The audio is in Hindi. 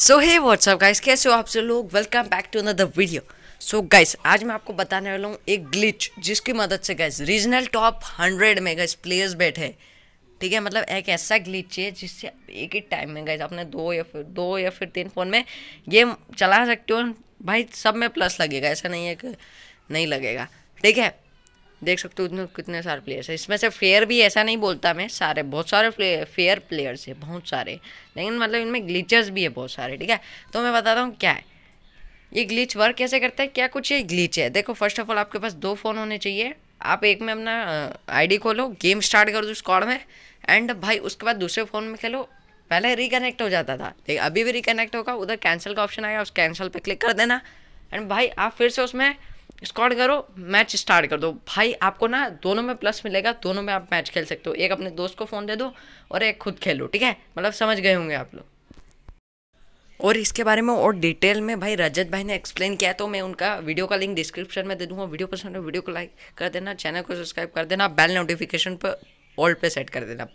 सो हे व्हाट्सअप गाइस कैसे हो आप सब लोग welcome back to another video so guys आज मैं आपको बताने वाला हूँ एक ग्लिच जिसकी मदद से गाइस रीजनल टॉप हंड्रेड में गाइस प्लेयर्स बैठे ठीक है मतलब एक ऐसा ग्लिच है जिससे एक ही टाइम में गाइस आपने दो या फिर दो या फिर तीन फ़ोन में गेम चला सकते हो भाई सब में प्लस लगेगा ऐसा नहीं है कि नहीं लगेगा ठीक है देख सकते हो उतने कितने सारे प्लेयर्स हैं इसमें से फेयर भी ऐसा नहीं बोलता मैं सारे बहुत सारे फेयर प्लेयर्स हैं बहुत सारे लेकिन मतलब इनमें ग्लीचर्स भी है बहुत सारे ठीक है तो मैं बताता हूँ क्या है ये ग्लीच वर्क कैसे करता है क्या कुछ ये ग्लीच है देखो फर्स्ट ऑफ ऑल आपके पास दो फ़ोन होने चाहिए आप एक में अपना आईडी खोलो गेम स्टार्ट कर दो स्कॉड में एंड भाई उसके बाद दूसरे फ़ोन में खेलो पहले रिकनेक्ट हो जाता था लेकिन अभी भी रिकनेक्ट होगा उधर कैंसिल का ऑप्शन आएगा उस कैंसिल पे क्लिक कर देना एंड भाई आप फिर से उसमें स्कॉट करो मैच स्टार्ट कर दो भाई आपको ना दोनों में प्लस मिलेगा दोनों में आप मैच खेल सकते हो एक अपने दोस्त को फ़ोन दे दो और एक खुद खेलो ठीक है मतलब समझ गए होंगे आप लोग और इसके बारे में और डिटेल में भाई रजत भाई ने एक्सप्लेन किया तो मैं उनका वीडियो का लिंक डिस्क्रिप्शन में दे दूँगा वीडियो पसंद है वीडियो तो को लाइक कर देना चैनल को सब्सक्राइब कर देना बेल नोटिफिकेशन पर ऑल पे सेट कर देना